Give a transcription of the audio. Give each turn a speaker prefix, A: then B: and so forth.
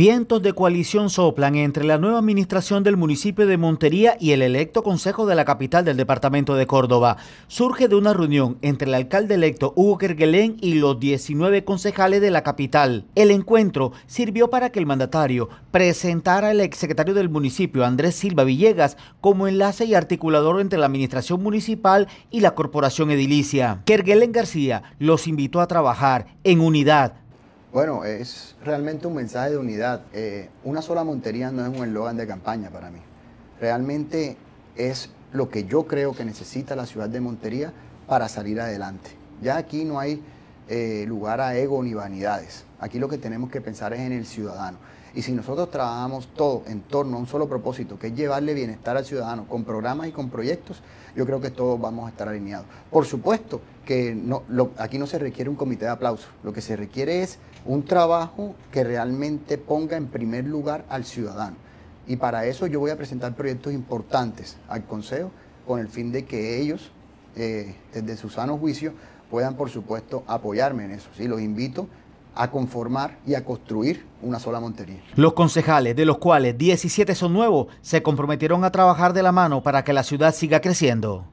A: Vientos de coalición soplan entre la nueva administración del municipio de Montería y el electo Consejo de la capital del departamento de Córdoba. Surge de una reunión entre el alcalde electo Hugo Kerguelen y los 19 concejales de la capital. El encuentro sirvió para que el mandatario presentara al exsecretario del municipio, Andrés Silva Villegas, como enlace y articulador entre la administración municipal y la corporación edilicia. Kerguelen García los invitó a trabajar en unidad
B: bueno, es realmente un mensaje de unidad. Eh, una sola montería no es un eslogan de campaña para mí. Realmente es lo que yo creo que necesita la ciudad de Montería para salir adelante. Ya aquí no hay eh, lugar a ego ni vanidades. Aquí lo que tenemos que pensar es en el ciudadano. Y si nosotros trabajamos todo en torno a un solo propósito, que es llevarle bienestar al ciudadano con programas y con proyectos, yo creo que todos vamos a estar alineados. Por supuesto que no, aquí no se requiere un comité de aplauso, lo que se requiere es un trabajo que realmente ponga en primer lugar al ciudadano. Y para eso yo voy a presentar proyectos importantes al Consejo con el fin de que ellos, eh, desde su sano juicio, puedan, por supuesto, apoyarme en eso. ¿sí? Los invito a conformar y a construir una sola Montería.
A: Los concejales, de los cuales 17 son nuevos, se comprometieron a trabajar de la mano para que la ciudad siga creciendo.